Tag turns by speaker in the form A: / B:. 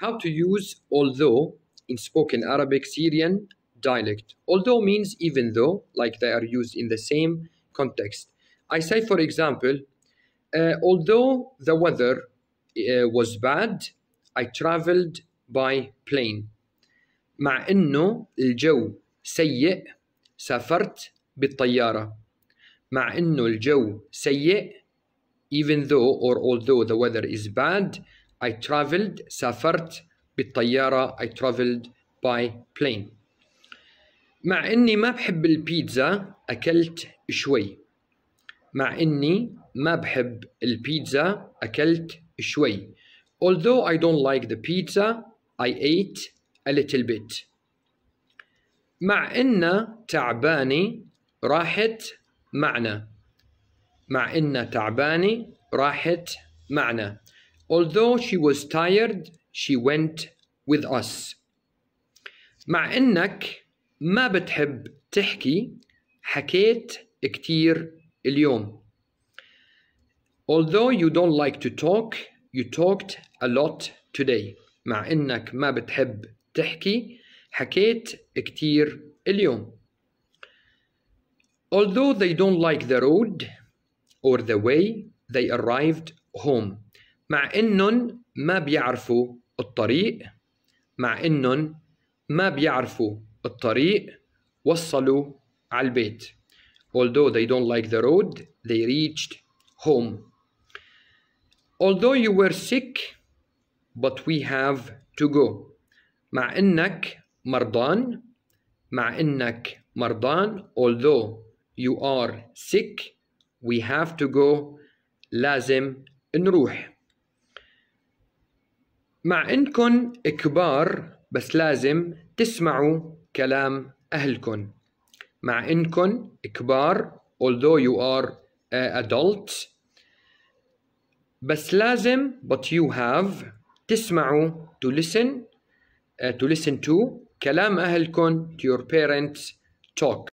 A: How to use although in spoken Arabic Syrian dialect. Although means even though, like they are used in the same context. I say, for example, uh, although the weather uh, was bad, I traveled by plane. مع إنه الجو سيء سافرت بالطيارة. مع إنه الجو سيء even though or although the weather is bad I traveled سافرت بالطيارة I traveled by plane مع إني ما بحب البيتزا أكلت شوي مع إني ما بحب البيتزا أكلت شوي Although I don't like the pizza I ate a little bit مع إن تعباني راحت معنا مع إن تعباني راحت معنا Although she was tired, she went with us. مع إنك ما بتحب تحكي حكيت كتير اليوم. Although you don't like to talk, you talked a lot today. مع إنك ما بتحب تحكي حكيت كتير اليوم. Although they don't like the road or the way, they arrived home. مع انهم ما بيعرفوا الطريق مع انهم ما بيعرفوا الطريق وصلوا على البيت although they don't like the road they reached home although you were sick but we have to go مع انك مرضان مع انك مرضان although you are sick we have to go لازم نروح مع انكم كبار بس لازم تسمعوا كلام اهلكم مع انكم كبار although you are uh, adult بس لازم but you have تسمعوا to listen uh, to listen to كلام اهلكم to your parents talk